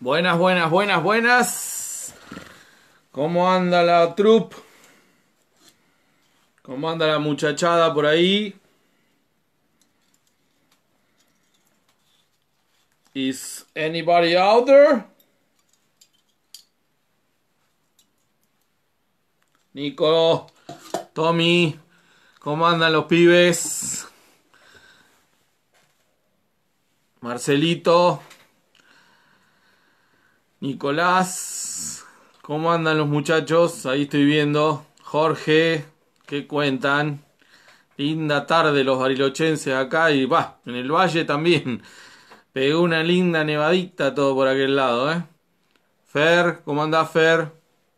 Buenas, buenas, buenas, buenas. ¿Cómo anda la troupe? ¿Cómo anda la muchachada por ahí? Is anybody out there? Nico, Tommy, ¿cómo andan los pibes? Marcelito, Nicolás, ¿cómo andan los muchachos? Ahí estoy viendo. Jorge, ¿qué cuentan? Linda tarde los barilochenses acá y va, en el valle también. Pegó una linda nevadita todo por aquel lado, ¿eh? Fer, ¿cómo anda Fer?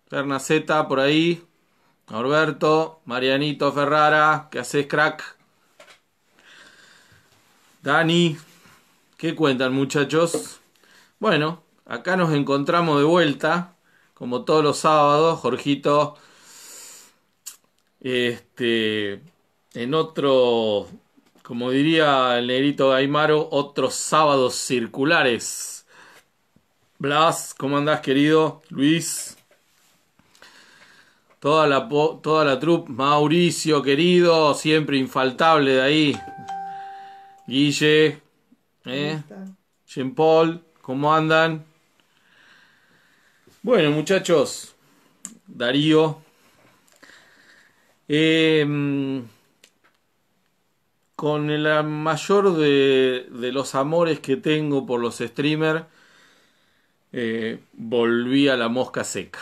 Fer por ahí. Norberto, Marianito Ferrara, ¿qué haces, crack? Dani, ¿Qué cuentan muchachos? Bueno, acá nos encontramos de vuelta, como todos los sábados, Jorgito, este, en otro, como diría el negrito Gaimaro, otros sábados circulares. Blas, ¿cómo andás querido? Luis. Toda la, toda la Mauricio querido, siempre infaltable de ahí. Guille, ¿Eh? Jean Paul, ¿cómo andan? Bueno, muchachos, Darío. Em, con el mayor de, los amores que tengo por los streamers, eh, volví a la mosca seca.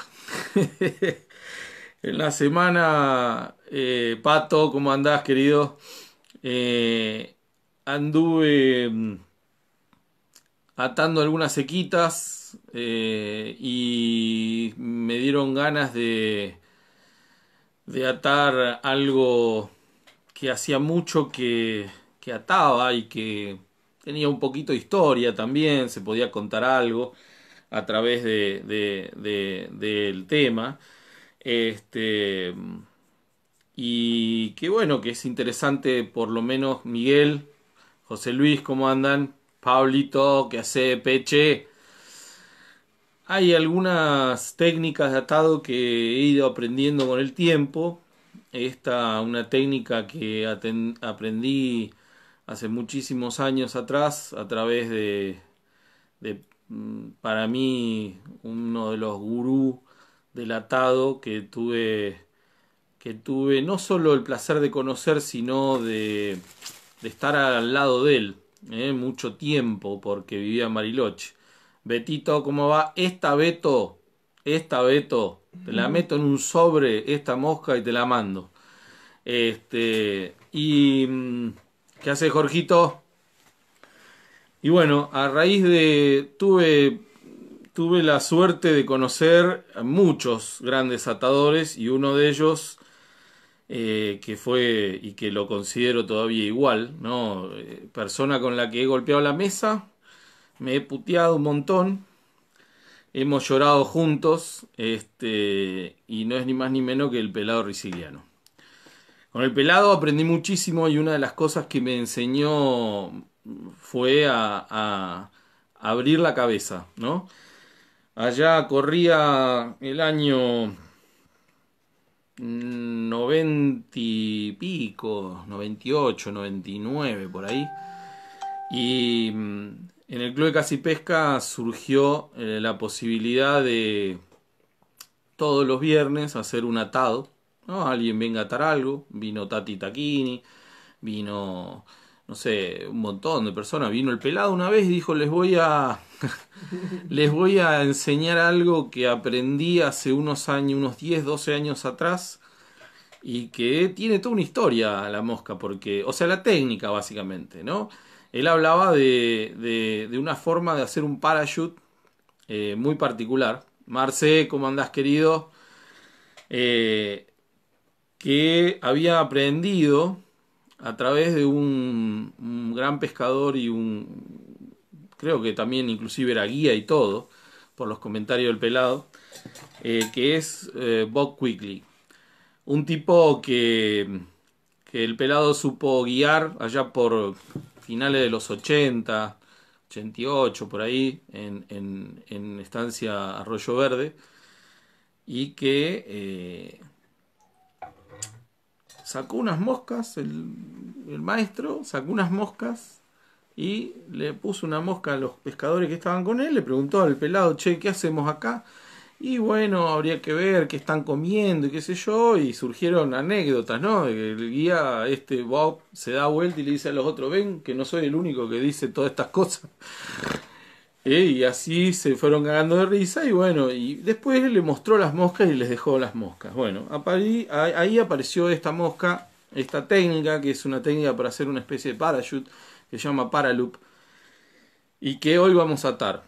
en la semana, eh, Pato, ¿cómo andás, querido? Eh, anduve em, atando algunas sequitas eh, y me dieron ganas de, de atar algo que hacía mucho que, ataba y que tenía un poquito de historia también, se podía contar algo a través del de, tema. Este, y qué bueno que es interesante, por lo menos Miguel, José Luis, ¿cómo andan? que hace Peche. Hay algunas técnicas de atado que he ido aprendiendo con el tiempo. Esta una técnica que aprendí hace muchísimos años atrás a través de, mm, para mí uno de los gurús del atado que tuve que tuve no solo el placer de conocer sino de estar al lado de él ¿eh? mucho tiempo porque vivía en Betito, ¿cómo va? Esta Beto, esta Beto, te la meto en un sobre, esta mosca y te la mando. Este, y mm, ¿qué hace Jorgito? Y bueno, a raíz de tuve tuve la suerte de conocer a muchos grandes atadores y uno de ellos eh, que fue y que lo considero todavía igual, ¿no? Eh, persona con la que he golpeado la mesa, me he puteado un montón, hemos llorado juntos, este, y no es ni más ni menos que el pelado riciliano. Con el pelado aprendí muchísimo y una de las cosas que me enseñó fue a, a abrir la cabeza, ¿no? Allá corría el año 90 y pico, 98, 99 por ahí. Y mm, en el Club de Casi Pesca surgió eh, la posibilidad de todos los viernes hacer un atado. Alguien venga a atar algo. Vino Tati Taquini, vino, no sé, un montón de personas. Vino el pelado una vez y dijo, les voy a les voy a enseñar algo que aprendí hace unos años, unos 10, 12 años atrás, y que tiene toda una historia la mosca, porque, o sea, la técnica básicamente, ¿no? Él hablaba de, una forma de hacer un parachute eh, muy particular. Marce, ¿cómo andás querido? Eh, que había aprendido a través de un gran pescador y un, creo que también inclusive era guía y todo, por los comentarios del pelado, eh, que es eh, Bob Quickly. Un tipo que, el pelado supo guiar allá por finales de los 80, 88, por ahí, en, estancia Arroyo Verde, y que eh, sacó unas moscas, el maestro sacó unas moscas y le puso una mosca a los pescadores que estaban con él, le preguntó al pelado, che, ¿qué hacemos acá? Y bueno, habría que ver qué están comiendo y qué sé yo, y surgieron anécdotas, ¿no? El guía, este Bob, se da vuelta y le dice a los otros, ven, que no soy el único que dice todas estas cosas. Eh, y así se fueron cagando de risa y bueno, y después le mostró las moscas y les dejó las moscas. Bueno, ahí apareció esta mosca, esta técnica, que es una técnica para hacer una especie de parachute que se llama Paraloop y que hoy vamos a atar.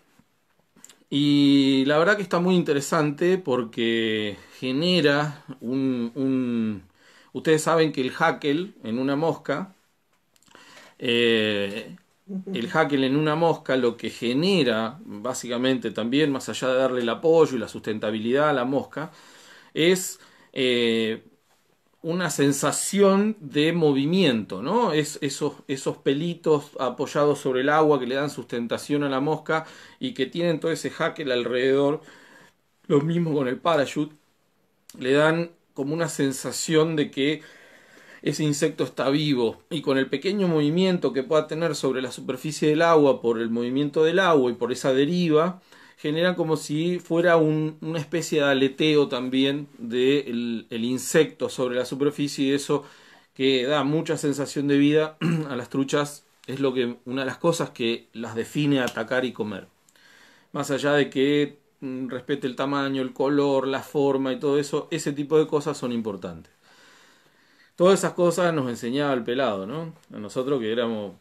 Y la verdad que está muy interesante porque genera un... ustedes saben que el hackle en una mosca, eh, el hackle en una mosca lo que genera básicamente también, más allá de darle el apoyo y la sustentabilidad a la mosca, es eh, una sensación de movimiento, ¿no? Es, esos, esos pelitos apoyados sobre el agua que le dan sustentación a la mosca y que tienen todo ese jaque alrededor, lo mismo con el parachute, le dan como una sensación de que ese insecto está vivo y con el pequeño movimiento que pueda tener sobre la superficie del agua por el movimiento del agua y por esa deriva, generan como si fuera una especie de aleteo también del de insecto sobre la superficie y eso que da mucha sensación de vida a las truchas es lo que una de las cosas que las define atacar y comer. Más allá de que mm, respete el tamaño, el color, la forma y todo eso, ese tipo de cosas son importantes. Todas esas cosas nos enseñaba el pelado, ¿no? A nosotros que éramos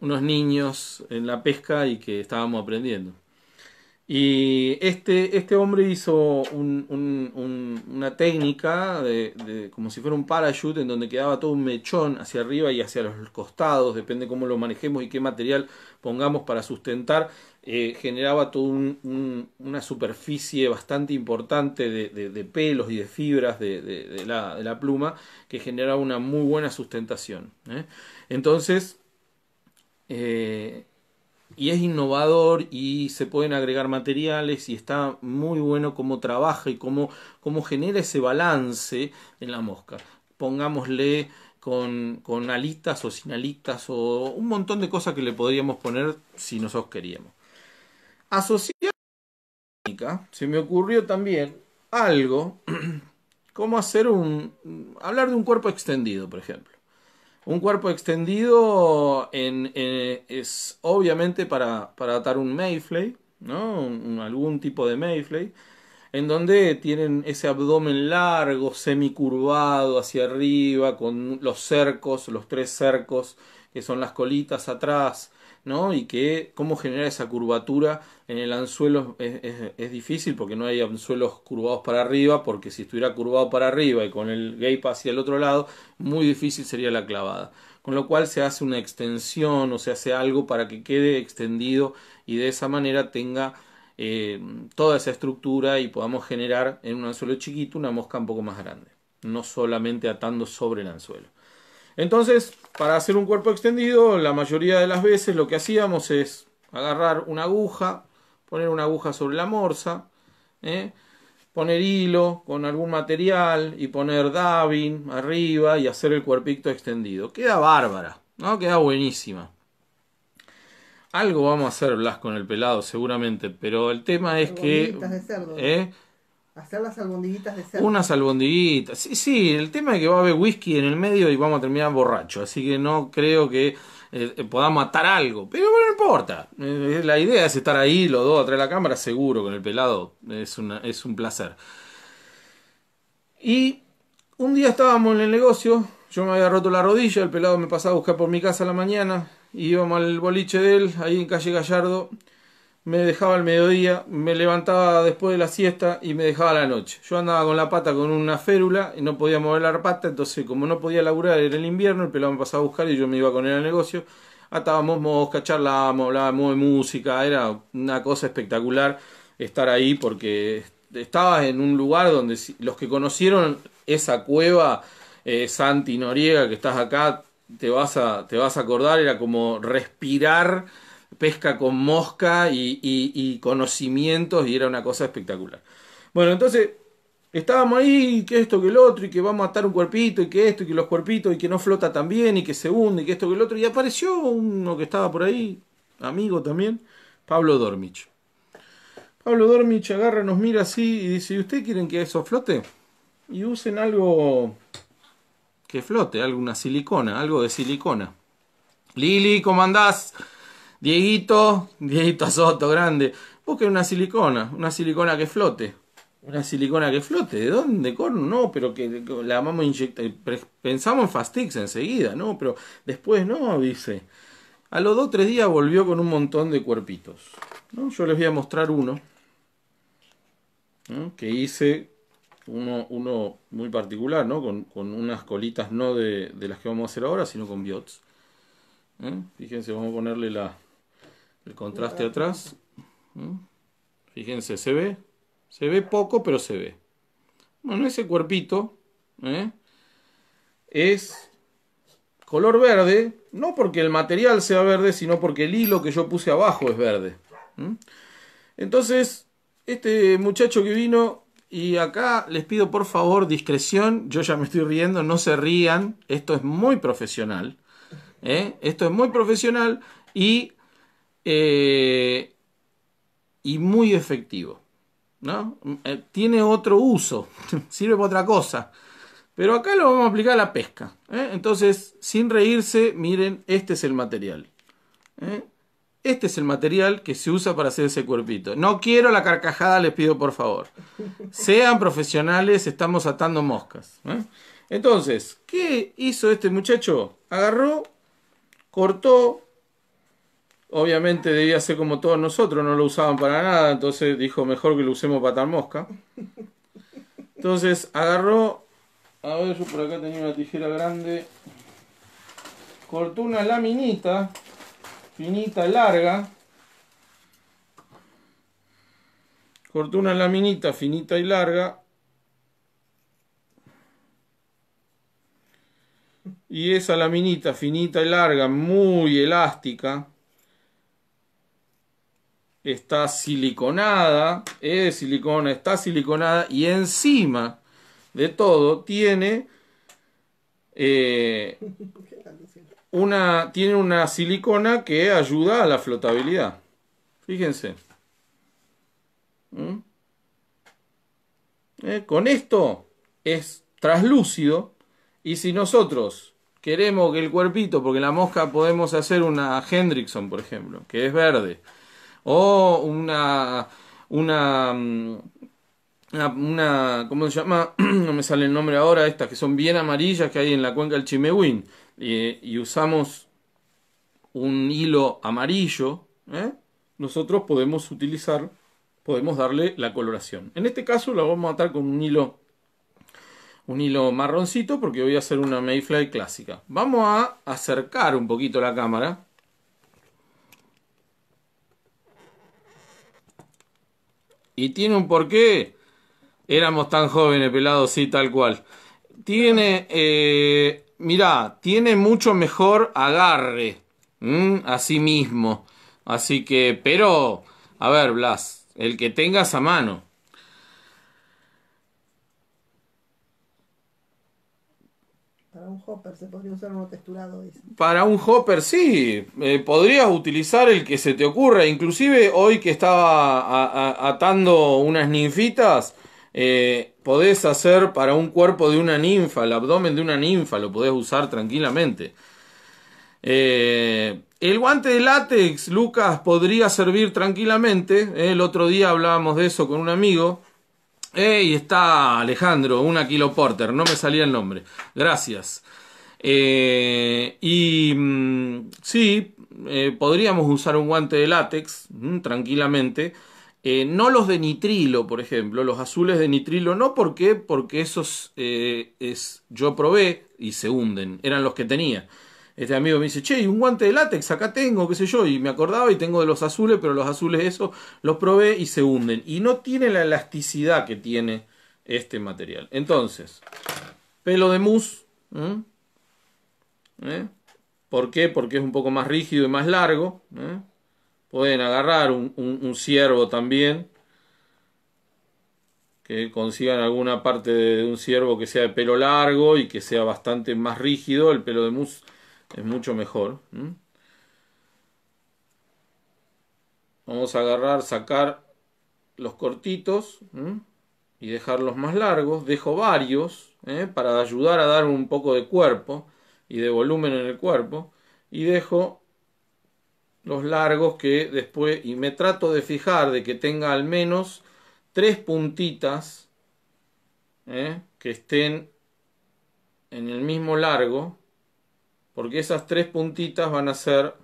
unos niños en la pesca y que estábamos aprendiendo. Y este, este hombre hizo una técnica de, como si fuera un parachute en donde quedaba todo un mechón hacia arriba y hacia los costados, depende cómo lo manejemos y qué material pongamos para sustentar, eh, generaba toda una superficie bastante importante de, pelos y de fibras de, la, pluma que generaba una muy buena sustentación. ¿eh? Entonces, eh, y es innovador y se pueden agregar materiales y está muy bueno cómo trabaja y cómo, cómo genera ese balance en la mosca. Pongámosle con, con, alitas o sin alitas o un montón de cosas que le podríamos poner si nosotros queríamos. Asociado se me ocurrió también algo, cómo hacer un, hablar de un cuerpo extendido, por ejemplo. Un cuerpo extendido eh, es obviamente para, para, atar un Mayfly, ¿no? algún tipo de Mayfly, en donde tienen ese abdomen largo, semicurvado hacia arriba, con los cercos, los tres cercos, que son las colitas atrás, ¿no? Y que cómo generar esa curvatura en el anzuelo es, es, difícil porque no hay anzuelos curvados para arriba, porque si estuviera curvado para arriba y con el gape hacia el otro lado, muy difícil sería la clavada. Con lo cual se hace una extensión o se hace algo para que quede extendido y de esa manera tenga eh, toda esa estructura y podamos generar en un anzuelo chiquito una mosca un poco más grande, no solamente atando sobre el anzuelo. Entonces, para hacer un cuerpo extendido, la mayoría de las veces lo que hacíamos es agarrar una aguja, poner una aguja sobre la morsa, ¿eh? poner hilo con algún material y poner davin arriba y hacer el cuerpito extendido. Queda bárbara, ¿no? Queda buenísima. Algo vamos a hacer Blas con el pelado seguramente, pero el tema es que... Hacer las albondiguitas de cerdo. Unas albondiguitas. Sí, sí, el tema es que va a haber whisky en el medio y vamos a terminar borracho. Así que no creo que eh, eh, podamos matar algo. Pero bueno, no importa. Eh, la idea es estar ahí, los dos atrás de la cámara, seguro, con el pelado. Es, una, es un placer. Y un día estábamos en el negocio. Yo me había roto la rodilla. El pelado me pasaba a buscar por mi casa la mañana. Y íbamos al boliche de él, ahí en calle Gallardo me dejaba al mediodía, me levantaba después de la siesta y me dejaba la noche. Yo andaba con la pata con una férula y no podía mover la pata, entonces como no podía laburar era el invierno, el pelado me pasaba a buscar y yo me iba con él al negocio. Atábamos mosca, charlábamos, hablábamos de música, era una cosa espectacular estar ahí porque estabas en un lugar donde los que conocieron esa cueva, eh, Santi Noriega, que estás acá, te vas, a, te vas a acordar, era como respirar pesca con mosca y, conocimientos y era una cosa espectacular. Bueno, entonces estábamos ahí, que esto, que el otro, y que vamos a matar un cuerpito, y que esto, y que los cuerpitos, y que no flota tan bien, y que se hunde, y que esto, que el otro, y apareció uno que estaba por ahí, amigo también, Pablo Dormich. Pablo Dormich agarra, nos mira así y dice, ¿y ustedes quieren que eso flote? Y usen algo que flote, alguna silicona, algo de silicona. Lili, ¿cómo andás? Dieguito, Dieguito Soto, grande. Busquen una silicona, una silicona que flote. Una silicona que flote, ¿de dónde, corno? No, pero que la vamos a inyectar. Pensamos en Fastix enseguida, ¿no? Pero después no, dice. A los dos o tres días volvió con un montón de cuerpitos. ¿no? Yo les voy a mostrar uno. Que hice uno, muy particular, ¿no? Con, unas colitas no de, las que vamos a hacer ahora, sino con biots. ¿eh? Fíjense, vamos a ponerle la, el contraste atrás. Fíjense, se ve, se ve poco, pero se ve. Bueno, ese cuerpito ¿eh? es color verde, no porque el material sea verde, sino porque el hilo que yo puse abajo es verde. Entonces, este muchacho que vino, y acá les pido por favor discreción, yo ya me estoy riendo, no se rían, esto es muy profesional. ¿eh? Esto es muy profesional y eh, y muy efectivo. ¿no? Eh, tiene otro uso, sirve para otra cosa. Pero acá lo vamos a aplicar a la pesca. ¿eh? Entonces, sin reírse, miren, este es el material. Este es el material que se usa para hacer ese cuerpito. No quiero la carcajada, les pido por favor. Sean profesionales, estamos atando moscas. Entonces, ¿qué hizo este muchacho? Agarró, cortó, obviamente debía ser como todos nosotros, no lo usaban para nada, entonces dijo mejor que lo usemos para tal mosca. Entonces agarró, a ver, yo por acá tenía una tijera grande, cortó una laminita, finita, y larga, cortó una laminita finita y larga, y esa laminita finita y larga, muy elástica, está siliconada, es silicona, está siliconada y encima de todo tiene eh, una, tiene una silicona que ayuda a la flotabilidad. Fíjense. ¿Mm? Eh, con esto es traslúcido y si nosotros queremos que el cuerpito, porque la mosca podemos hacer una Hendrickson, por ejemplo, que es verde, o una, mm, una, una, ¿cómo se llama? no me sale el nombre ahora, estas que son bien amarillas que hay en la cuenca del chimewin y usamos un hilo amarillo, ¿eh? nosotros podemos utilizar, podemos darle la coloración. En este caso la vamos a matar con un hilo un hilo marroncito porque voy a hacer una Mayfly clásica. Vamos a acercar un poquito la cámara Y tiene un porqué. Éramos tan jóvenes, pelados, sí, tal cual. Tiene, mira eh, mirá, tiene mucho mejor agarre a sí mismo. Así que, pero, a ver, Blas, el que tengas a mano. Para un hopper se podría usar uno texturado, Para un hopper sí, eh, podrías utilizar el que se te ocurra. Inclusive hoy que estaba atando unas ninfitas, eh, podés hacer para un cuerpo de una ninfa, el abdomen de una ninfa, lo podés usar tranquilamente. Eh, el guante de látex, Lucas, podría servir tranquilamente. El otro día hablábamos de eso con un amigo. Ey, está Alejandro, un Kilo Porter, no me salía el nombre. Gracias. Eh, y mm, sí, eh, podríamos usar un guante de látex mm, tranquilamente. Eh, no los de nitrilo, por ejemplo, los azules de nitrilo, no ¿por qué? porque esos es, yo probé y se hunden, eran los que tenía este amigo me dice, che, un guante de látex, acá tengo, qué sé yo, y me acordaba y tengo de los azules, pero los azules eso los probé y se hunden. Y no tiene la elasticidad que tiene este material. Entonces, pelo de mus. ¿eh? ¿Eh? ¿Por qué? Porque es un poco más rígido y más largo. ¿eh? Pueden agarrar un, ciervo también. Que consigan alguna parte de, un ciervo que sea de pelo largo y que sea bastante más rígido. El pelo de mus es mucho mejor. Vamos a agarrar, sacar los cortitos y dejarlos más largos. Dejo varios ¿eh? para ayudar a dar un poco de cuerpo y de volumen en el cuerpo. Y dejo los largos que después y me trato de fijar de que tenga al menos tres puntitas ¿eh? que estén en el mismo largo porque esas tres puntitas van a ser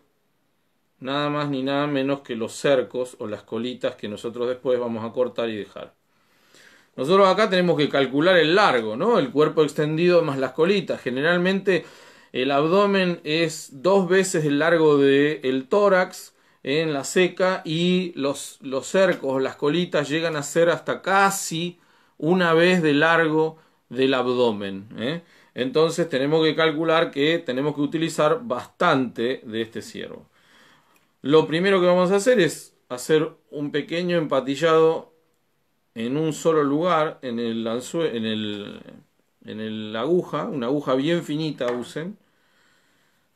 nada más ni nada menos que los cercos o las colitas que nosotros después vamos a cortar y dejar. Nosotros acá tenemos que calcular el largo, ¿no? El cuerpo extendido más las colitas. Generalmente el abdomen es dos veces el largo del tórax en la seca y los, los cercos, las colitas llegan a ser hasta casi una vez de largo del abdomen. ¿eh? Entonces tenemos que calcular que tenemos que utilizar bastante de este ciervo. Lo primero que vamos a hacer es hacer un pequeño empatillado en un solo lugar, en el, en el, aguja, una aguja bien finita usen,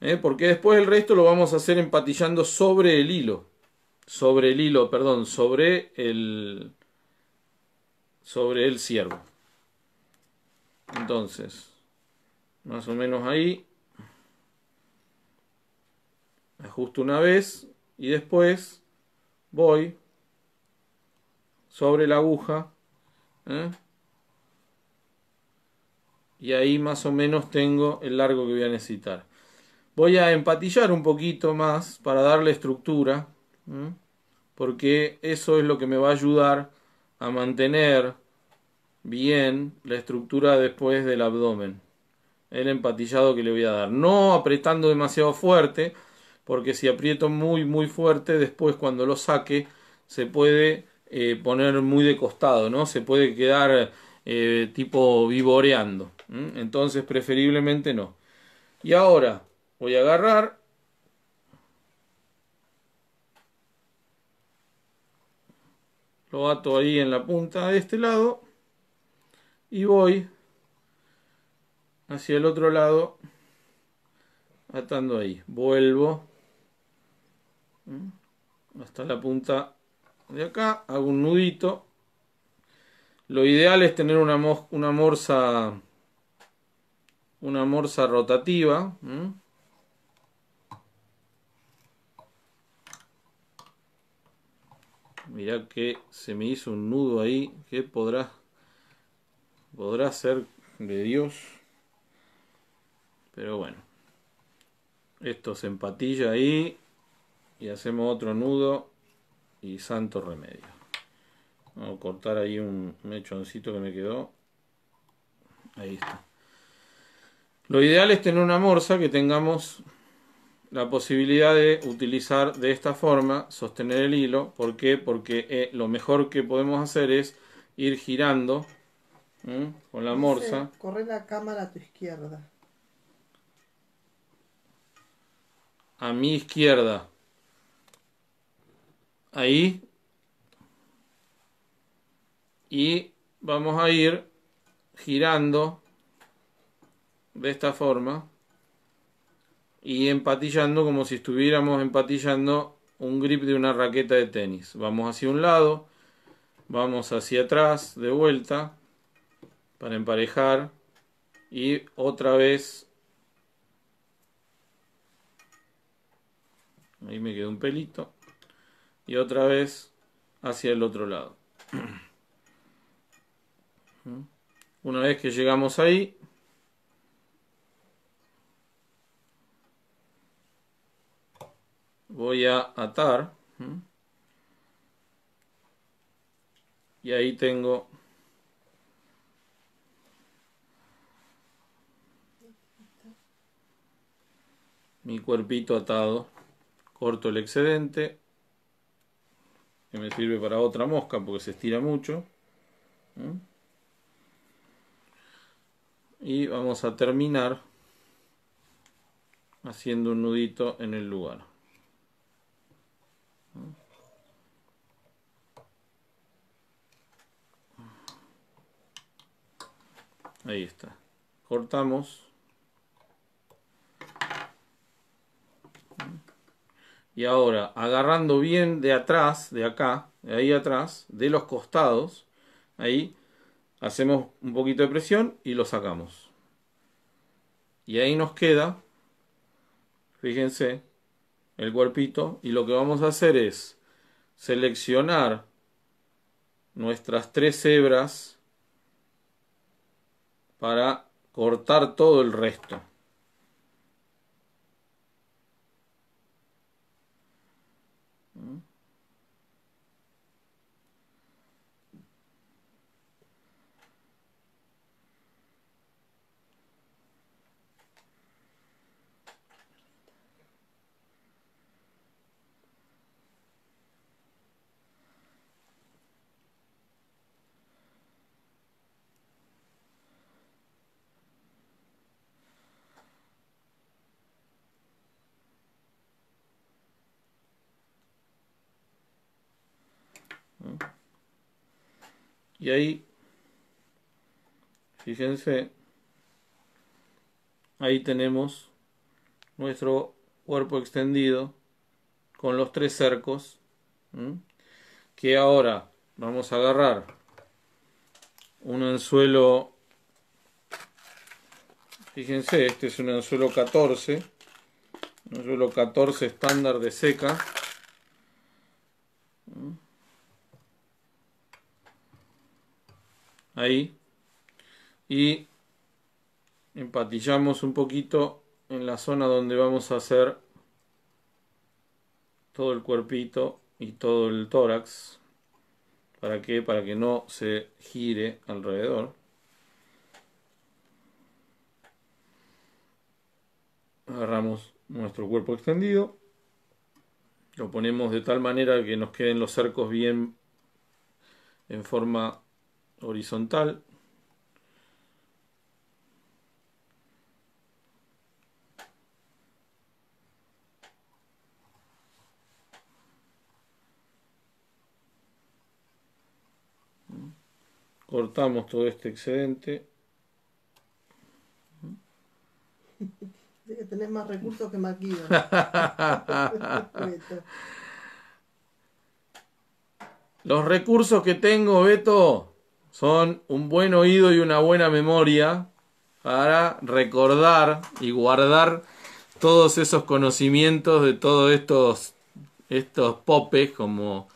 ¿eh? porque después el resto lo vamos a hacer empatillando sobre el hilo, sobre el hilo, perdón, sobre el, sobre el ciervo. Entonces, más o menos ahí ajusto una vez y después voy sobre la aguja ¿eh? y ahí más o menos tengo el largo que voy a necesitar voy a empatillar un poquito más para darle estructura ¿eh? porque eso es lo que me va a ayudar a mantener bien la estructura después del abdomen el empatillado que le voy a dar. No apretando demasiado fuerte, porque si aprieto muy muy fuerte, después cuando lo saque se puede eh, poner muy de costado, ¿no? Se puede quedar eh, tipo vivoreando. Entonces preferiblemente no. Y ahora voy a agarrar. Lo ato ahí en la punta de este lado. Y voy hacia el otro lado, atando ahí. Vuelvo hasta la punta de acá, hago un nudito. Lo ideal es tener una, morsa una morsa rotativa. mira Mirá que se me hizo un nudo ahí que podrá podrá ser de Dios. Pero bueno. Esto se empatilla ahí. Y hacemos otro nudo. Y santo remedio. Vamos a cortar ahí un mechoncito que me quedó. Ahí está. Lo ideal es tener una morsa que tengamos la posibilidad de utilizar de esta forma, sostener el hilo. ¿Por qué? Porque eh, lo mejor que podemos hacer es ir girando con la morsa. corre la cámara a tu izquierda. a mi izquierda. Ahí. Y vamos a ir girando de esta forma y empatillando como si estuviéramos empatillando un grip de una raqueta de tenis. Vamos hacia un lado, vamos hacia atrás de vuelta para emparejar y otra vez ahí me quedó un pelito, y otra vez hacia el otro lado. Una vez que llegamos ahí, voy a atar y ahí tengo mi cuerpito atado corto el excedente, que me sirve para otra mosca porque se estira mucho. Y vamos a terminar haciendo un nudito en el lugar. Ahí está. Cortamos. Y ahora, agarrando bien de atrás, de acá, de ahí atrás, de los costados, ahí hacemos un poquito de presión y lo sacamos. Y ahí nos queda, fíjense, el cuerpito. Y lo que vamos a hacer es seleccionar nuestras tres hebras para cortar todo el resto. Y ahí, fíjense, ahí tenemos nuestro cuerpo extendido con los tres cercos que ahora vamos a agarrar un anzuelo fíjense este es un anzuelo 14 un anzuelo 14 estándar de seca ahí y empatillamos un poquito en la zona donde vamos a hacer todo el cuerpito y todo el tórax para que para que no se gire alrededor agarramos nuestro cuerpo extendido lo ponemos de tal manera que nos queden los cercos bien en forma horizontal. Cortamos todo este excedente. más recursos que Maquilla. Los recursos que tengo, Beto, son un buen oído y una buena memoria para recordar y guardar todos esos conocimientos de todos estos, estos popes como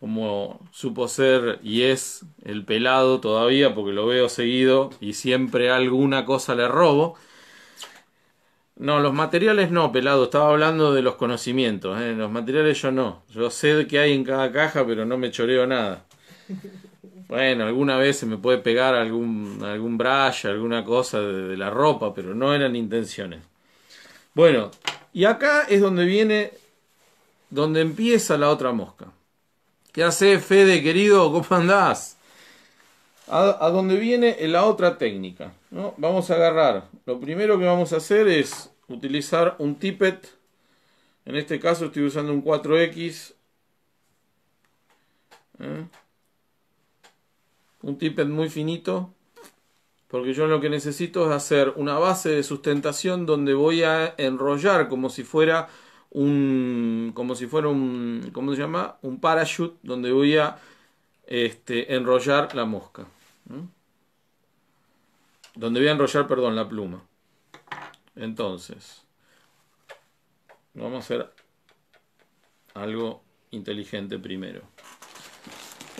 como supo ser y es el pelado todavía, porque lo veo seguido y siempre alguna cosa le robo. No, los materiales no, pelado, estaba hablando de los conocimientos. ¿eh? Los materiales yo no. Yo sé que hay en cada caja, pero no me choreo nada. Bueno, alguna vez se me puede pegar algún, algún brush, alguna cosa de, la ropa, pero no eran intenciones. Bueno, y acá es donde viene, donde empieza la otra mosca. ¿Qué hace Fede, querido? ¿Cómo andás? A, donde viene la otra técnica. ¿no? Vamos a agarrar. Lo primero que vamos a hacer es utilizar un tippet. En este caso estoy usando un 4X un tippet muy finito, porque yo lo que necesito es hacer una base de sustentación donde voy a enrollar como si fuera un, como si fuera un, ¿cómo se llama? Un parachute donde voy a este, enrollar la mosca. Donde voy a enrollar, perdón, la pluma. Entonces, vamos a hacer algo inteligente primero.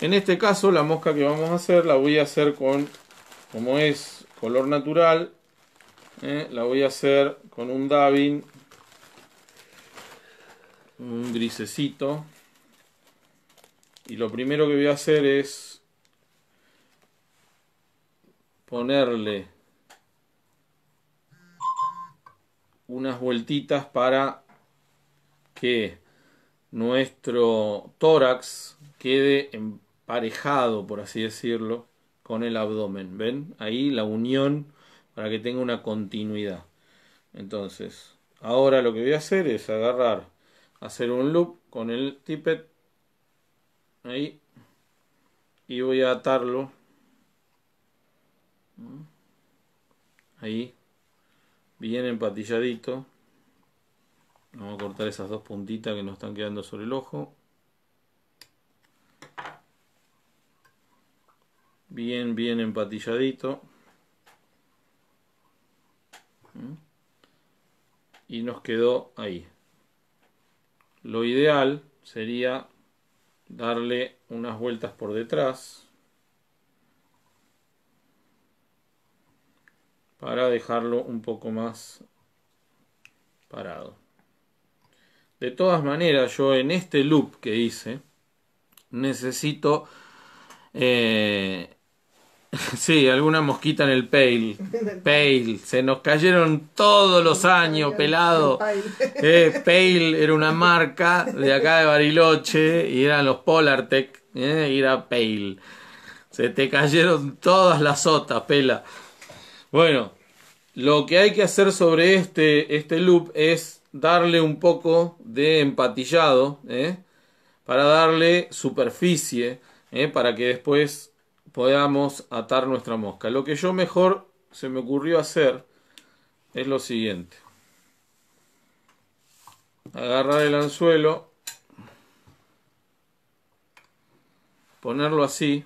En este caso la mosca que vamos a hacer la voy a hacer con, como es color natural, eh, la voy a hacer con un dabbing, un grisecito. Y lo primero que voy a hacer es ponerle unas vueltitas para que nuestro tórax quede en parejado por así decirlo, con el abdomen. ¿Ven? Ahí la unión para que tenga una continuidad. Entonces, ahora lo que voy a hacer es agarrar, hacer un loop con el tippet. Ahí. Y voy a atarlo. Ahí. Bien empatilladito. Vamos a cortar esas dos puntitas que nos están quedando sobre el ojo. bien, bien empatilladito. ¿Mm? Y nos quedó ahí. Lo ideal sería darle unas vueltas por detrás. para dejarlo un poco más parado. De todas maneras, yo en este loop que hice, necesito eh, Sí, alguna mosquita en el pale. Pale. Se nos cayeron todos los años, pelado. Eh, pale era una marca de acá de Bariloche y eran los Polartec. y eh, era Pale. Se te cayeron todas las sotas, pela. Bueno, lo que hay que hacer sobre este, este loop es darle un poco de empatillado, eh, para darle superficie, para que después podamos atar nuestra mosca. Lo que yo mejor se me ocurrió hacer es lo siguiente. Agarrar el anzuelo, ponerlo así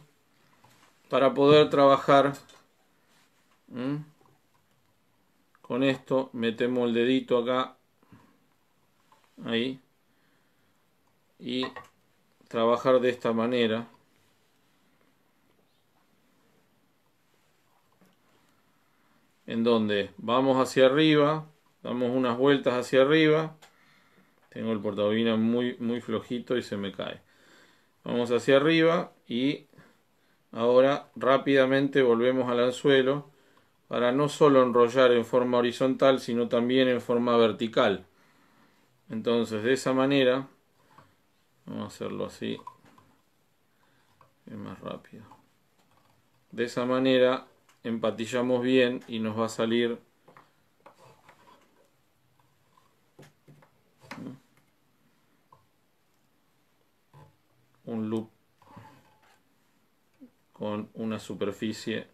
para poder trabajar con esto. Metemos el dedito acá, ahí, y trabajar de esta manera. en donde vamos hacia arriba, damos unas vueltas hacia arriba. Tengo el portabobina muy, muy flojito y se me cae. Vamos hacia arriba y ahora rápidamente volvemos al anzuelo para no solo enrollar en forma horizontal, sino también en forma vertical. Entonces, de esa manera, vamos a hacerlo así, es más rápido. De esa manera, empatillamos bien y nos va a salir un loop con una superficie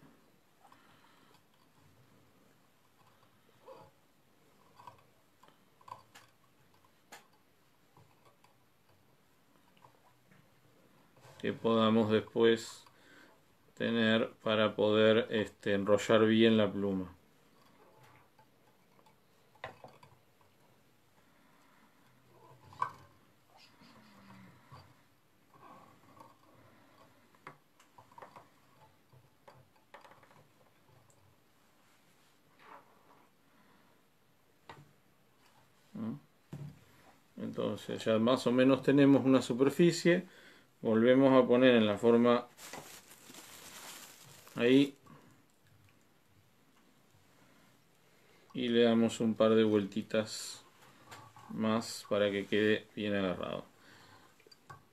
que podamos después tener para poder este, enrollar bien la pluma. ¿Mm? Entonces ya más o menos tenemos una superficie. Volvemos a poner en la forma Ahí. Y le damos un par de vueltitas más para que quede bien agarrado.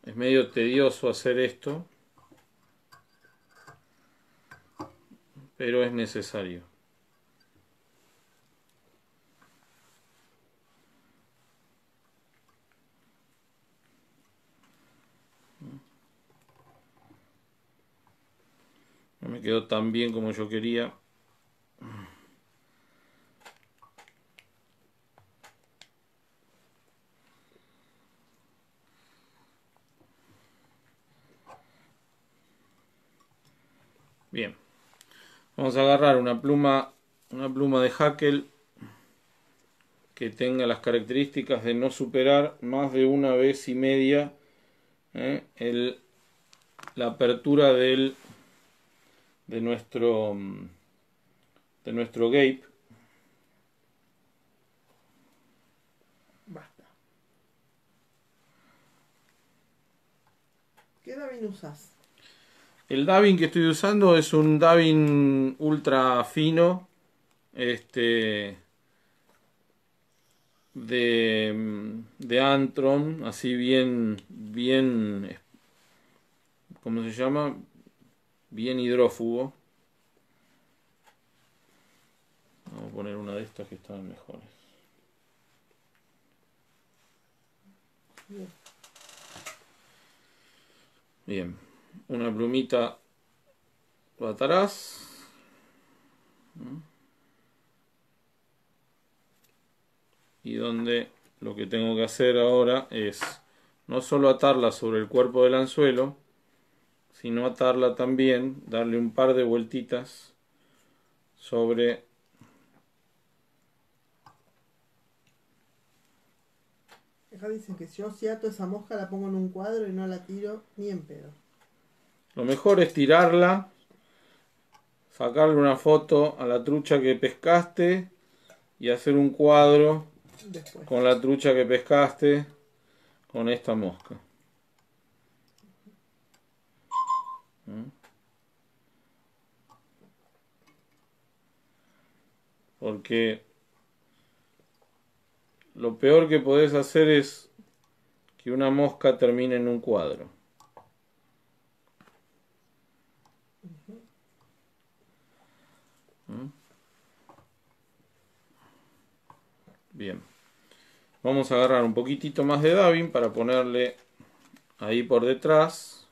Es medio tedioso hacer esto, pero es necesario. No me quedó tan bien como yo quería. Bien. Vamos a agarrar una pluma, una pluma de hackle que tenga las características de no superar más de una vez y media ¿eh? la apertura del de nuestro de nuestro Gape. Basta. ¿Qué Davin usas? El Davin que estoy usando es un Davin ultra fino. Este de, de Antron, así bien, bien, ¿cómo se llama? bien hidrófugo. Vamos a poner una de estas que están mejores. Bien, una plumita lo atarás. Y donde lo que tengo que hacer ahora es no solo atarla sobre el cuerpo del anzuelo, no atarla también, darle un par de vueltitas sobre dicen que si yo siato esa mosca la pongo en un cuadro y no la tiro ni en pedo. Lo mejor es tirarla, sacarle una foto a la trucha que pescaste y hacer un cuadro con la trucha que pescaste con esta mosca. Porque lo peor que podés hacer es que una mosca termine en un cuadro. Bien. Vamos a agarrar un poquitito más de Davin para ponerle ahí por detrás.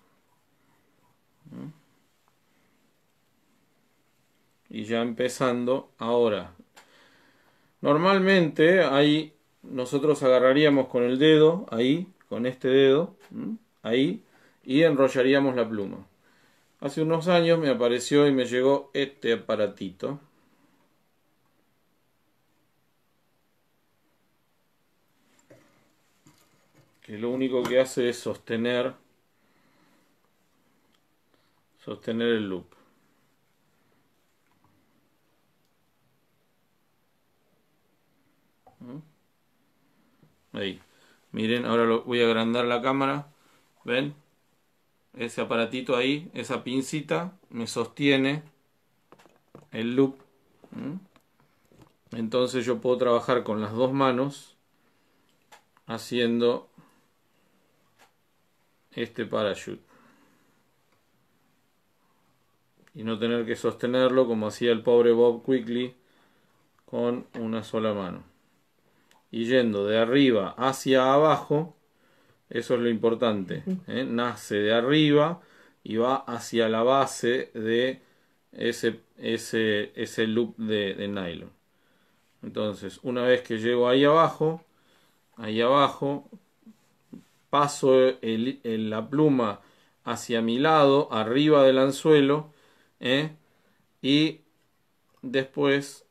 Y ya empezando ahora Normalmente ahí nosotros agarraríamos con el dedo, ahí, con este dedo, ahí, y enrollaríamos la pluma. Hace unos años me apareció y me llegó este aparatito. Que lo único que hace es sostener sostener el loop. Miren, ahora lo, voy a agrandar la cámara. ¿Ven? Ese aparatito ahí, esa pincita, me sostiene el loop. Entonces yo puedo trabajar con las dos manos haciendo este parachute. Y no tener que sostenerlo como hacía el pobre Bob Quickly con una sola mano y yendo de arriba hacia abajo, eso es lo importante, ¿eh? nace de arriba y va hacia la base de ese, ese, ese loop de, nylon. Entonces, una vez que llego ahí abajo, ahí abajo, paso la pluma hacia mi lado, arriba del anzuelo, ¿eh? y después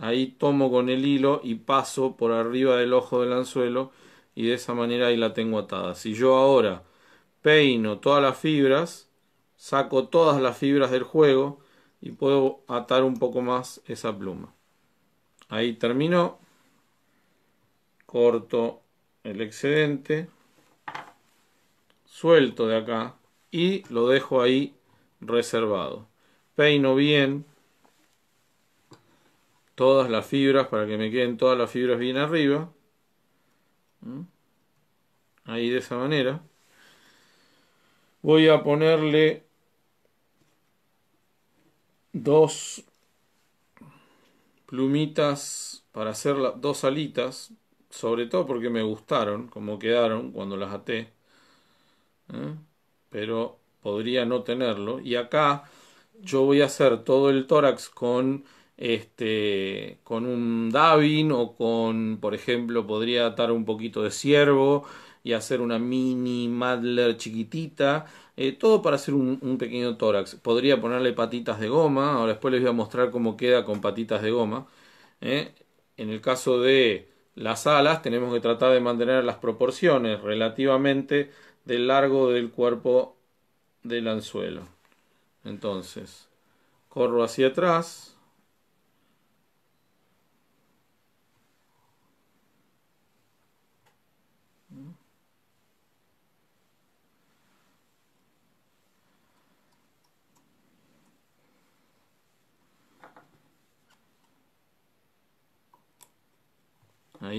ahí tomo con el hilo y paso por arriba del ojo del anzuelo y de esa manera ahí la tengo atada. Si yo ahora peino todas las fibras, saco todas las fibras del juego y puedo atar un poco más esa pluma. Ahí terminó. Corto el excedente. Suelto de acá y lo dejo ahí reservado. Peino bien todas las fibras para que me queden todas las fibras bien arriba. Ahí de esa manera. Voy a ponerle dos plumitas para hacer dos alitas, sobre todo porque me gustaron como quedaron cuando las até. Pero podría no tenerlo. Y acá yo voy a hacer todo el tórax con este, con un davin o con, por ejemplo, podría atar un poquito de ciervo y hacer una mini madler chiquitita, eh, todo para hacer un, pequeño tórax. Podría ponerle patitas de goma, ahora después les voy a mostrar cómo queda con patitas de goma. ¿eh? En el caso de las alas tenemos que tratar de mantener las proporciones relativamente del largo del cuerpo del anzuelo. Entonces, corro hacia atrás.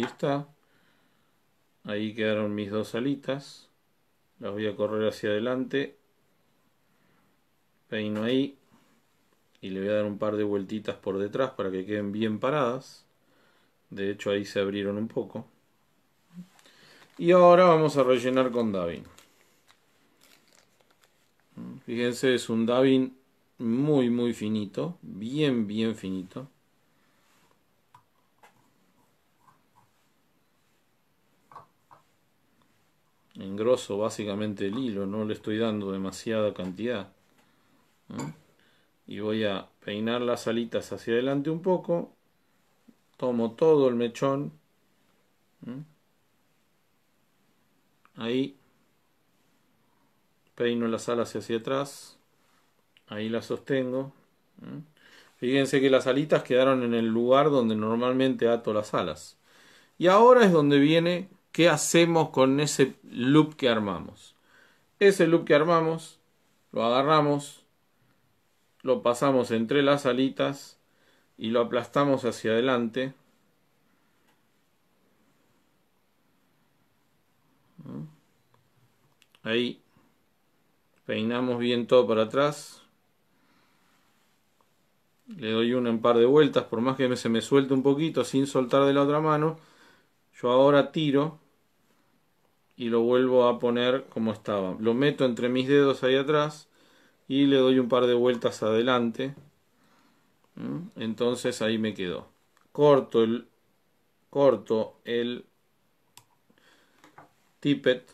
Ahí está. Ahí quedaron mis dos alitas. Las voy a correr hacia adelante. Peino ahí. Y le voy a dar un par de vueltitas por detrás para que queden bien paradas. De hecho ahí se abrieron un poco. Y ahora vamos a rellenar con Davin. Fíjense, es un Davin muy muy finito. Bien bien finito. engroso básicamente el hilo, no le estoy dando demasiada cantidad. Y voy a peinar las alitas hacia adelante un poco, tomo todo el mechón, ahí, peino las alas hacia atrás, ahí las sostengo. Fíjense que las alitas quedaron en el lugar donde normalmente ato las alas. Y ahora es donde viene qué hacemos con ese loop que armamos. Ese loop que armamos, lo agarramos, lo pasamos entre las alitas y lo aplastamos hacia adelante. Ahí peinamos bien todo para atrás. Le doy un par de vueltas, por más que se me suelte un poquito sin soltar de la otra mano yo ahora tiro y lo vuelvo a poner como estaba. Lo meto entre mis dedos ahí atrás y le doy un par de vueltas adelante. Entonces ahí me quedó. Corto el, corto el tippet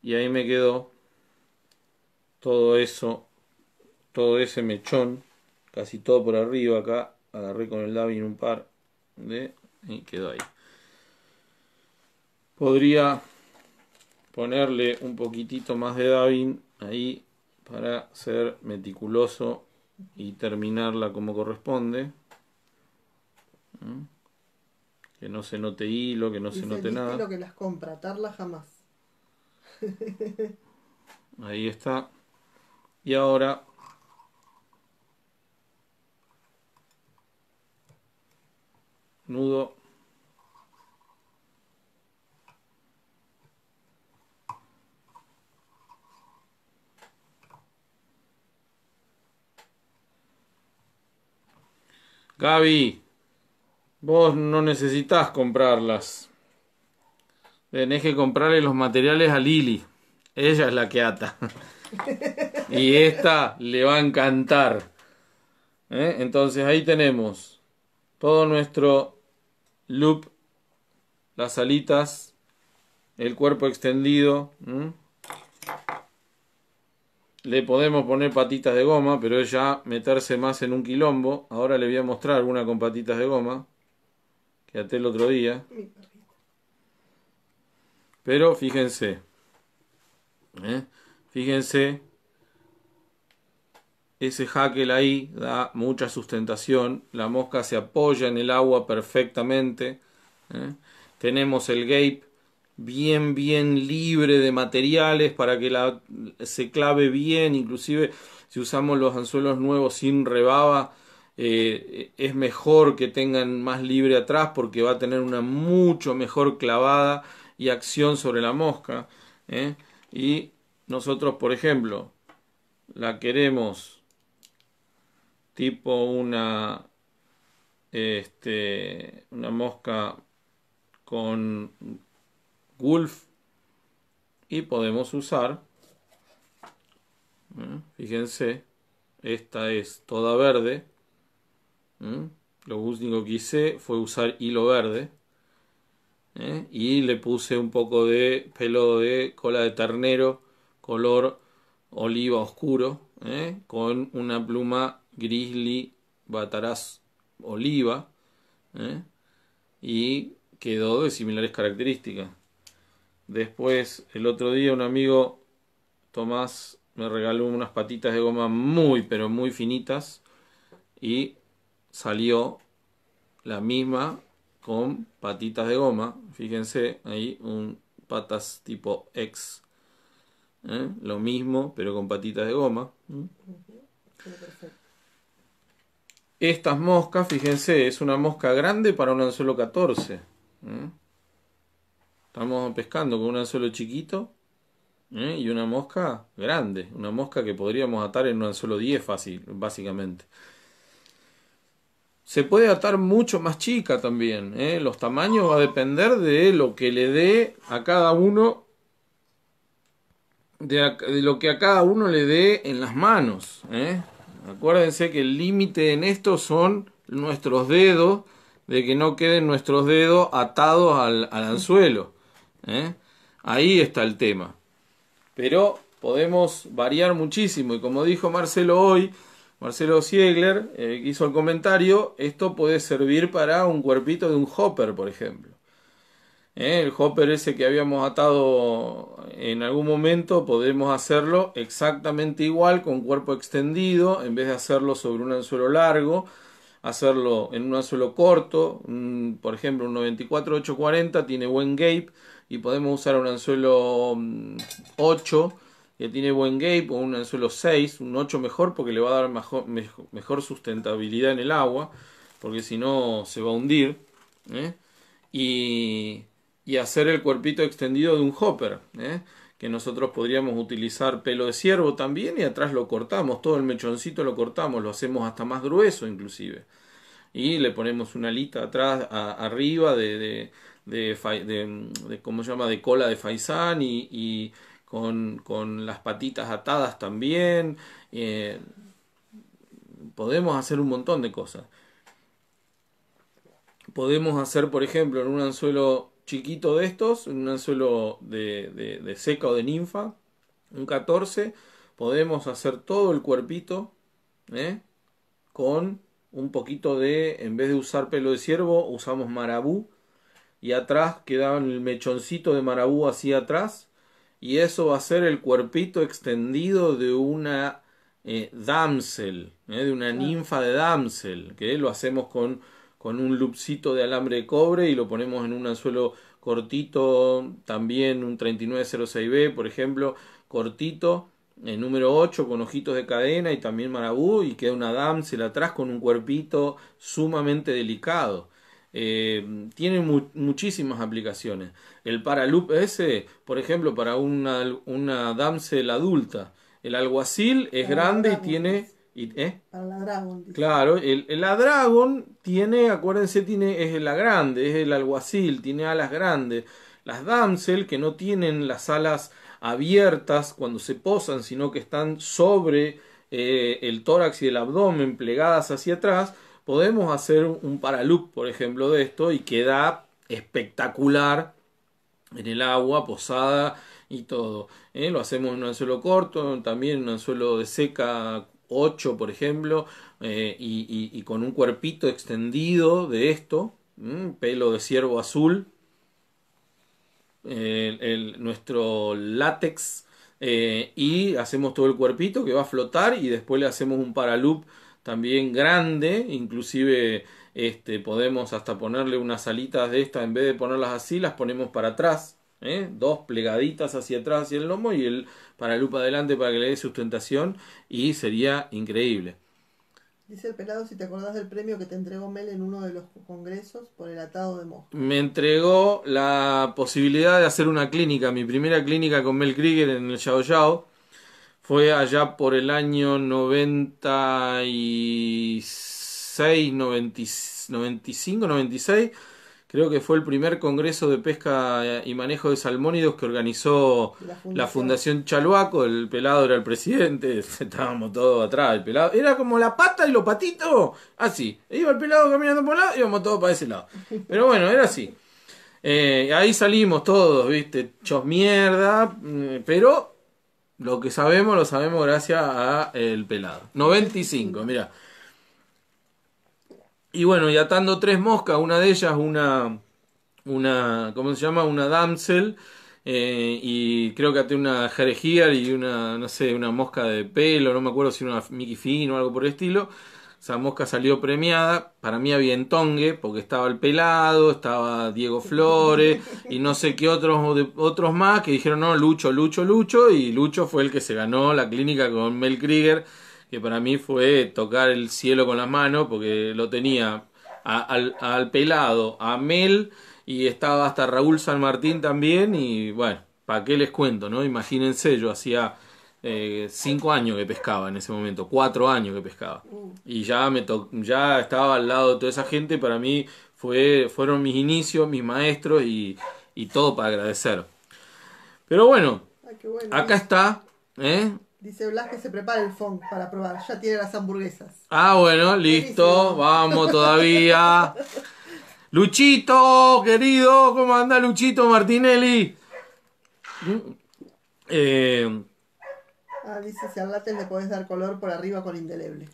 y ahí me quedó todo eso, todo ese mechón, casi todo por arriba acá, agarré con el en un par de y quedó ahí. Podría ponerle un poquitito más de Davin ahí para ser meticuloso y terminarla como corresponde. ¿Mm? Que no se note hilo, que no se note nada. lo que las compra, jamás. ahí está. Y ahora nudo Gaby, vos no necesitas comprarlas. Tenés que comprarle los materiales a Lili. Ella es la que ata. y esta le va a encantar. ¿Eh? Entonces ahí tenemos todo nuestro loop, las alitas, el cuerpo extendido le podemos poner patitas de goma, pero es ya meterse más en un quilombo. Ahora le voy a mostrar una con patitas de goma, que até el otro día. Pero fíjense, ¿eh? fíjense, ese jaquel ahí da mucha sustentación, la mosca se apoya en el agua perfectamente. ¿eh? Tenemos el gape bien, bien libre de materiales para que la, se clave bien, inclusive si usamos los anzuelos nuevos sin rebaba, eh, es mejor que tengan más libre atrás porque va a tener una mucho mejor clavada y acción sobre la mosca. ¿eh? Y nosotros, por ejemplo, la queremos tipo una, este, una mosca con Wolf y podemos usar, fíjense, esta es toda verde, lo único que hice fue usar hilo verde ¿eh? y le puse un poco de pelo de cola de ternero color oliva oscuro ¿eh? con una pluma grizzly bataraz oliva ¿eh? y quedó de similares características. Después, el otro día, un amigo, Tomás, me regaló unas patitas de goma muy, pero muy finitas. Y salió la misma con patitas de goma. Fíjense, ahí un patas tipo X. ¿eh? Lo mismo, pero con patitas de goma. ¿Mm? Estas moscas, fíjense, es una mosca grande para un anzuelo 14. Estamos pescando con un anzuelo chiquito ¿eh? y una mosca grande, una mosca que podríamos atar en un anzuelo 10 fácil, básicamente. Se puede atar mucho más chica también. ¿eh? Los tamaños va a depender de lo que le dé a cada uno. De, lo que a cada uno le dé en las manos. ¿eh? Acuérdense que el límite en esto son nuestros dedos. De que no queden nuestros dedos atados al anzuelo. ¿eh? Ahí está el tema. Pero podemos variar muchísimo y como dijo Marcelo hoy, Marcelo Siegler eh, hizo el comentario, esto puede servir para un cuerpito de un hopper, por ejemplo. ¿Eh? El hopper ese que habíamos atado en algún momento, podemos hacerlo exactamente igual, con cuerpo extendido, en vez de hacerlo sobre un anzuelo largo, hacerlo en un anzuelo corto, por ejemplo un 94-840, tiene buen gape, y podemos usar un anzuelo 8 mm, que tiene buen gape o un anzuelo 6, un 8 mejor porque le va a dar mejor, sustentabilidad en el agua, porque si no se va a hundir. ¿eh? Y, y, hacer el cuerpito extendido de un hopper, ¿eh? que nosotros podríamos utilizar pelo de ciervo también y atrás lo cortamos, todo el mechoncito lo cortamos, lo hacemos hasta más grueso inclusive. Y le ponemos una alita atrás, arriba de de, se llama?, de cola de faisán y, con, las patitas atadas también. Eh, podemos hacer un montón de cosas. Podemos hacer, por ejemplo, en un anzuelo chiquito de estos, en un anzuelo de, seca o de ninfa, un 14, podemos hacer todo el cuerpito ¿eh? con un poquito de, en vez de usar pelo de ciervo, usamos marabú y atrás quedaba el mechoncito de marabú hacia atrás y eso va a ser el cuerpito extendido de una eh, damsel, eh, de una ninfa de damsel, que lo hacemos con, con un lupcito de alambre de cobre y lo ponemos en un anzuelo cortito, también un 3906B, por ejemplo, cortito, el número 8 con ojitos de cadena y también marabú y queda una damsel atrás con un cuerpito sumamente delicado. Eh, tiene muchísimas aplicaciones. El paraloop ese por ejemplo, para una, damsel adulta. El alguacil es grande y tiene... ¿eh? la dragon. Claro, el, la dragon tiene, acuérdense, tiene, es la grande, es el alguacil, tiene alas grandes. Las damsel que no tienen las alas abiertas cuando se posan, sino que están sobre eh, el tórax y el abdomen plegadas hacia atrás, podemos hacer un paraloop, por ejemplo, de esto y queda espectacular en el agua, posada y todo. ¿eh? Lo hacemos en un anzuelo corto, también en un anzuelo de seca 8, por ejemplo, eh, y, con un cuerpito extendido de esto, pelo de ciervo azul. nuestro látex eh, y hacemos todo el cuerpito que va a flotar y después le hacemos un paraloop también grande, inclusive este, podemos hasta ponerle unas alitas de estas, en vez de ponerlas así, las ponemos para atrás, ¿eh? dos plegaditas hacia atrás, hacia el lomo y el para lupa adelante para que le dé sustentación y sería increíble. Dice el pelado si te acordás del premio que te entregó Mel en uno de los congresos por el atado de mosca. Me entregó la posibilidad de hacer una clínica, mi primera clínica con Mel Krieger en el Yao Yao fue allá por el año 96, 95, 96. Creo que fue el primer congreso de pesca y manejo de salmónidos que organizó la Fundación, Chaluaco. El pelado era el presidente, estábamos todos atrás. El pelado era como la pata y los patitos. Así, iba el pelado caminando por un lado, íbamos todos para ese lado. Pero bueno, era así. Eh, ahí salimos todos, viste, chos mierda, mm, pero lo que sabemos, lo sabemos gracias a El Pelado. 95, mira. Y bueno, y atando tres moscas, una de ellas, una. una ¿Cómo se llama? Una damsel. Eh, y creo que até una herejía y una, no sé, una mosca de pelo, no me acuerdo si una Mickey Finn o algo por el estilo. Esa mosca salió premiada. Para mí había entongue, porque estaba el pelado, estaba Diego Flores y no sé qué otros, otros más que dijeron, no, Lucho, Lucho, Lucho. Y Lucho fue el que se ganó la clínica con Mel Krieger, que para mí fue tocar el cielo con las manos, porque lo tenía al, al pelado, a Mel y estaba hasta Raúl San Martín también. Y bueno, ¿para qué les cuento, no? Imagínense, yo hacía eh, cinco años que pescaba en ese momento, cuatro años que pescaba. Mm. Y ya, me to ya estaba al lado de toda esa gente, para mí fueron mis inicios, mis maestros y, todo para agradecer. Pero bueno, ah, acá está. ¿eh? Dice Blas que se prepara el fond para probar, ya tiene las hamburguesas. Ah, bueno, listo, vamos todavía. Luchito, querido, ¿cómo anda Luchito Martinelli? Mm, eh, Ah, dice, si al látex le podés dar color por arriba con indeleble.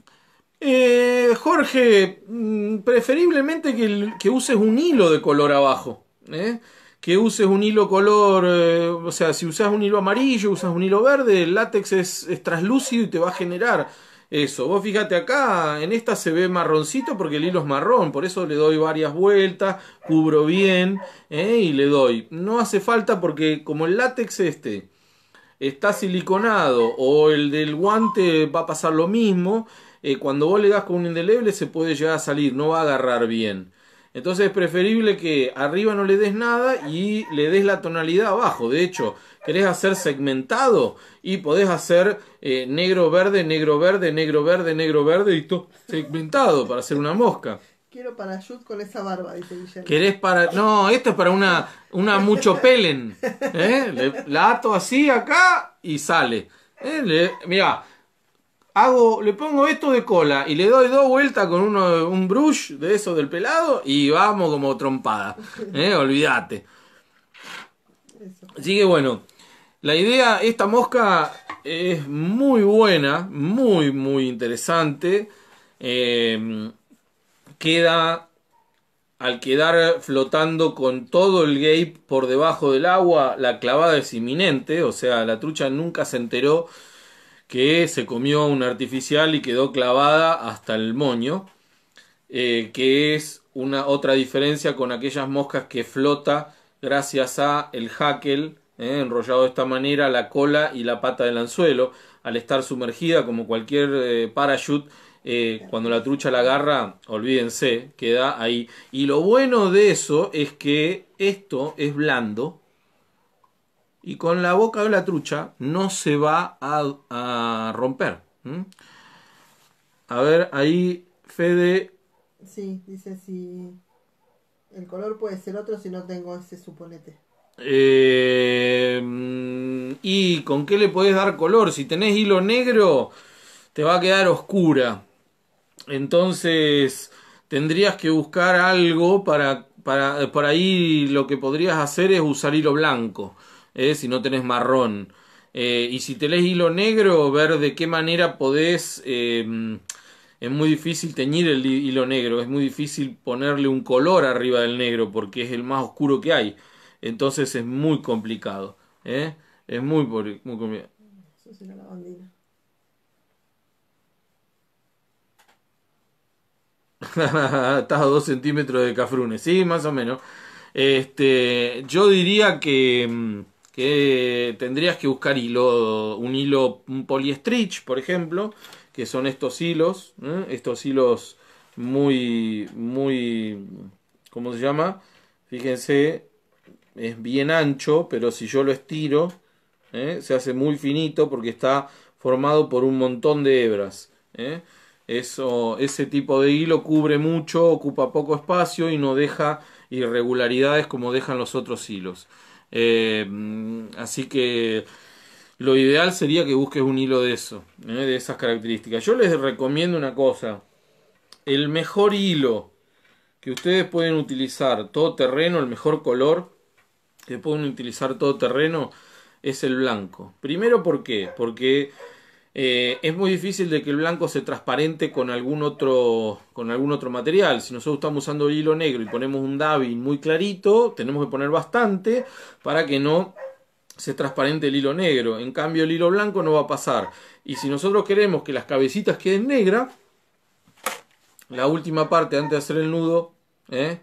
Eh, Jorge, mm, preferiblemente que, uses un hilo de color abajo. ¿eh? Que uses un hilo color, eh, o sea, si usas un hilo amarillo, usas un hilo verde, el látex es, translúcido traslúcido y te va a generar eso. Vos fíjate acá, en esta se ve marroncito porque el hilo es marrón, por eso le doy varias vueltas, cubro bien ¿eh? y le doy. No hace falta porque como el látex este está siliconado o el del guante va a pasar lo mismo. Eh, cuando vos le das con un indeleble se puede llegar a salir, no va a agarrar bien. Entonces es preferible que arriba no le des nada y le des la tonalidad abajo. De hecho, querés hacer segmentado y podés hacer eh, negro, verde, negro, verde, negro, verde, negro, verde y todo segmentado para hacer una mosca. Quiero para shoot con esa barba, dice Guillermo. ¿Querés para.? No, esto es para una, una mucho pelen. ¿eh? la ato así acá y sale. Mira, ¿Eh? Le, hago, le pongo esto de cola y le doy dos vueltas con uno, un brush de eso del pelado y vamos como trompada. ¿Eh? Olvídate. Así que bueno, la idea, esta mosca es muy buena, muy, muy interesante. Eh, queda, al quedar flotando con todo el gape por debajo del agua, la clavada es inminente, o sea, la trucha nunca se enteró que se comió un artificial y quedó clavada hasta el moño, eh, que es una otra diferencia con aquellas moscas que flota gracias a el hackle, eh, enrollado de esta manera, la cola y la pata del anzuelo, al estar sumergida como cualquier eh, parachute, eh, cuando la trucha la agarra, olvídense, queda ahí. Y lo bueno de eso es que esto es blando y con la boca de la trucha no se va a, romper. A ver, ahí Fede. Sí, dice si el color puede ser otro si no tengo ese suponete. Eh, ¿Y con qué le podés dar color? Si tenés hilo negro, te va a quedar oscura. Entonces tendrías que buscar algo para, para por ahí lo que podrías hacer es usar hilo blanco, ¿eh? si no tenés marrón. Eh, y si tenés hilo negro, ver de qué manera podés... Em, es muy difícil teñir el hilo negro, es muy difícil ponerle un color arriba del negro porque es el más oscuro que hay. Entonces es muy complicado. ¿eh? Es muy, muy complicado. Eso Estás a dos centímetros de Cafrune, sí, más o menos. Este, yo diría mm, que, tendrías que buscar hilo, un hilo, un poliestrich, por ejemplo, que son estos hilos, estos hilos muy, muy, ¿cómo se llama? Fíjense, es bien ancho, pero si yo lo estiro, ¿eh? se hace muy finito porque está formado por un montón de hebras. ¿eh? Eso, ese tipo de hilo cubre mucho, ocupa poco espacio y no deja irregularidades como dejan los otros hilos. Eh, mm, así que lo ideal sería que busques un hilo de eso, eh, de esas características. Yo les recomiendo una cosa. El mejor hilo que ustedes pueden utilizar todo terreno, el mejor color que pueden utilizar todo terreno es el blanco. Primero, ¿por qué? Porque eh, es muy difícil de que el blanco se transparente con algún otro con algún otro material. Si nosotros estamos usando el hilo negro y ponemos un dabbing muy clarito, tenemos que poner bastante para que no se transparente el hilo negro. En cambio, el hilo blanco no va a pasar. Y si nosotros queremos que las cabecitas queden negras, la última parte antes de hacer el nudo, ¿eh?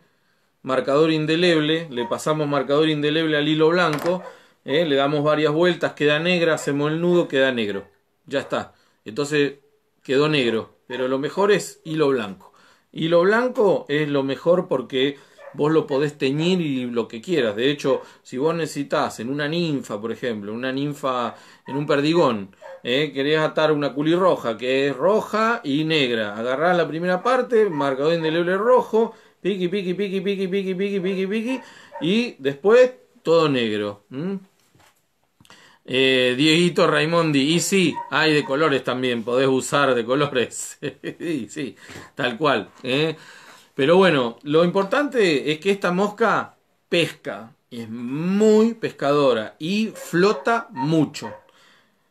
marcador indeleble, le pasamos marcador indeleble al hilo blanco, ¿eh? le damos varias vueltas, queda negra, hacemos el nudo, queda negro ya está. Entonces quedó negro, pero lo mejor es hilo blanco. Hilo blanco es lo mejor porque vos lo podés teñir y lo que quieras. De hecho, si vos necesitas en una ninfa, por ejemplo, una ninfa en un perdigón, ¿eh? querés atar una roja que es roja y negra. Agarrás la primera parte, marcador indeleble rojo, piqui, piqui, piqui, piqui, piqui, piqui, piqui, piqui, y después todo negro. Eh, Dieguito Raimondi, y sí, hay de colores también, podés usar de colores. sí, tal cual. ¿eh? Pero bueno, lo importante es que esta mosca pesca, es muy pescadora y flota mucho.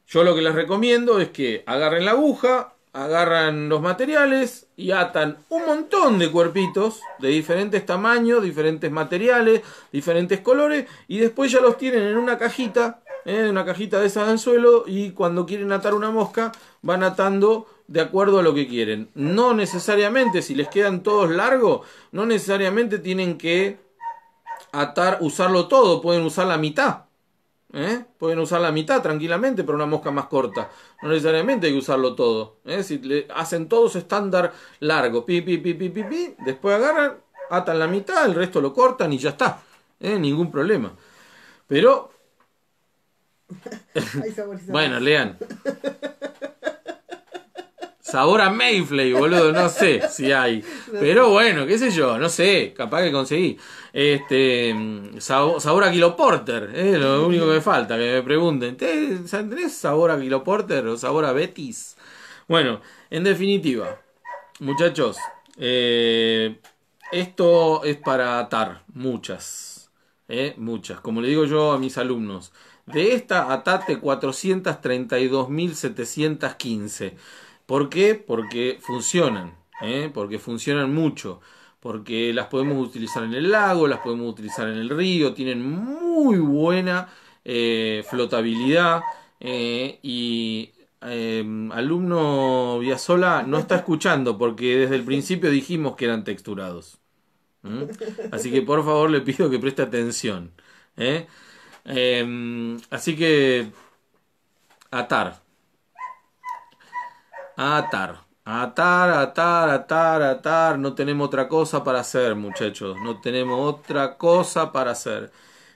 Yo lo que les recomiendo es que agarren la aguja, agarran los materiales y atan un montón de cuerpitos de diferentes tamaños, diferentes materiales, diferentes colores y después ya los tienen en una cajita ¿eh? una cajita de esas de suelo y cuando quieren atar una mosca van atando de acuerdo a lo que quieren. No necesariamente, si les quedan todos largos, no necesariamente tienen que atar, usarlo todo, pueden usar la mitad. ¿eh? Pueden usar la mitad tranquilamente pero una mosca más corta. No necesariamente hay que usarlo todo. ¿eh? Si hacen todos estándar largo, pi, pi, pi, pi, pi, después agarran, atan la mitad, el resto lo cortan y ya está. Ningún problema. Pero Bueno, lean. Sabor a Mayfly, boludo, no sé si hay. Pero bueno, qué sé yo, no sé, capaz que conseguí. Este, sabor, a Kilo es lo único que me falta, que me pregunten. ¿Tenés sabor a Kilo o sabor a Betis? Bueno, en definitiva, muchachos, eh, esto es para atar muchas, eh, muchas. Como le digo yo a mis alumnos, de esta atate 432.715. ¿Por qué? Porque funcionan, ¿eh? porque funcionan mucho, porque las podemos utilizar en el lago, las podemos utilizar en el río, tienen muy buena eh, flotabilidad eh, y em, alumno Sola no está escuchando porque desde el principio dijimos que eran texturados. Así que por favor le pido que preste atención. ¿eh? Em, así que atar. Atar. Atar, atar, atar, atar. No tenemos otra cosa para hacer, muchachos. No tenemos otra cosa para hacer.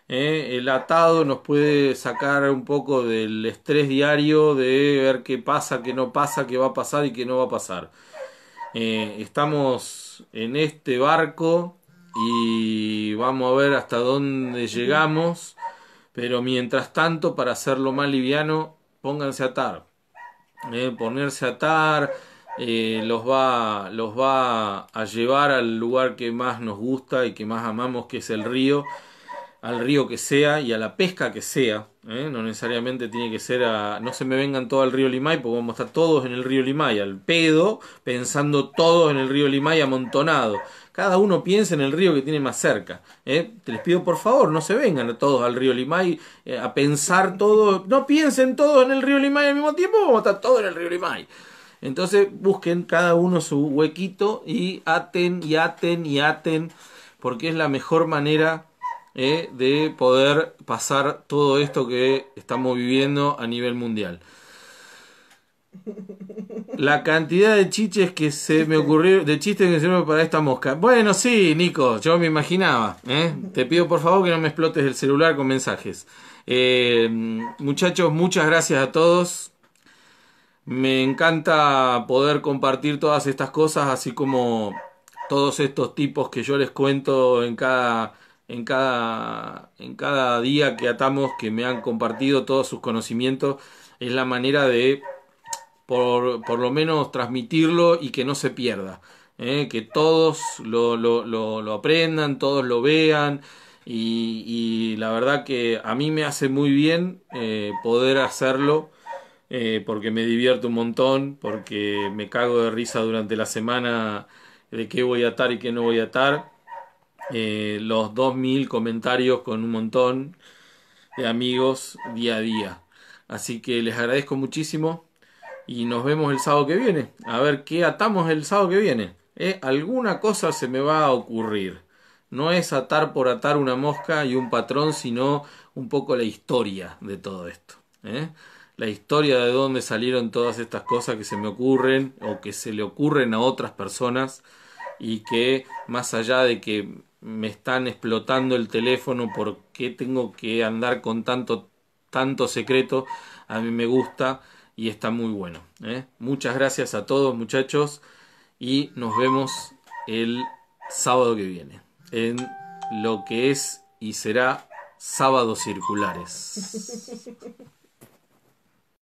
Eh, el atado nos puede sacar un poco del estrés diario de ver qué pasa, qué no pasa, qué va a pasar y qué no va a pasar. Eh, estamos en este barco y vamos a ver hasta dónde llegamos. Pero mientras tanto, para hacerlo más liviano, pónganse a atar. ¿eh? ponerse a atar eh, los, va, los va a llevar al lugar que más nos gusta y que más amamos, que es el río, al río que sea y a la pesca que sea. ¿eh? no necesariamente tiene que ser a... No se me vengan todos al río Limay, porque vamos a estar todos en el río Limay, al pedo, pensando todos en el río Limay amontonado cada uno piensa en el río que tiene más cerca. ¿eh? Te les pido por favor, no se vengan todos al río Limay eh, a pensar todo, no piensen todos en el río Limay al mismo tiempo, vamos a estar todos en el río Limay. Entonces busquen cada uno su huequito y aten y aten y aten, porque es la mejor manera ¿eh? de poder pasar todo esto que estamos viviendo a nivel mundial. La cantidad de chiches que se me ocurrió, de chistes que se me para esta mosca. Bueno, sí, Nico, yo me imaginaba. ¿eh? Te pido por favor que no me explotes el celular con mensajes. Eh, muchachos, muchas gracias a todos. Me encanta poder compartir todas estas cosas, así como todos estos tipos que yo les cuento en cada, en cada, en cada día que atamos, que me han compartido todos sus conocimientos. Es la manera de por, lo menos transmitirlo y que no se pierda. ¿eh? que todos lo, aprendan, todos lo vean. Y, la verdad que a mí me hace muy bien eh, poder hacerlo eh, porque me divierto un montón, porque me cago de risa durante la semana de qué voy a atar y qué no voy a atar. los 2000 comentarios con un montón de amigos día a día. Así que les agradezco muchísimo y nos vemos el sábado que viene. A ver qué atamos el sábado que viene. Eh, alguna cosa se me va a ocurrir. No es atar por atar una mosca y un patrón, sino un poco la historia de todo esto. ¿eh? La historia de dónde salieron todas estas cosas que se me ocurren o que se le ocurren a otras personas y que más allá de que me están explotando el teléfono porque tengo que andar con tanto tanto secreto, a mí me gusta y está muy bueno. ¿eh? Muchas gracias a todos muchachos y nos vemos el sábado que viene en lo que es y será sábados circulares.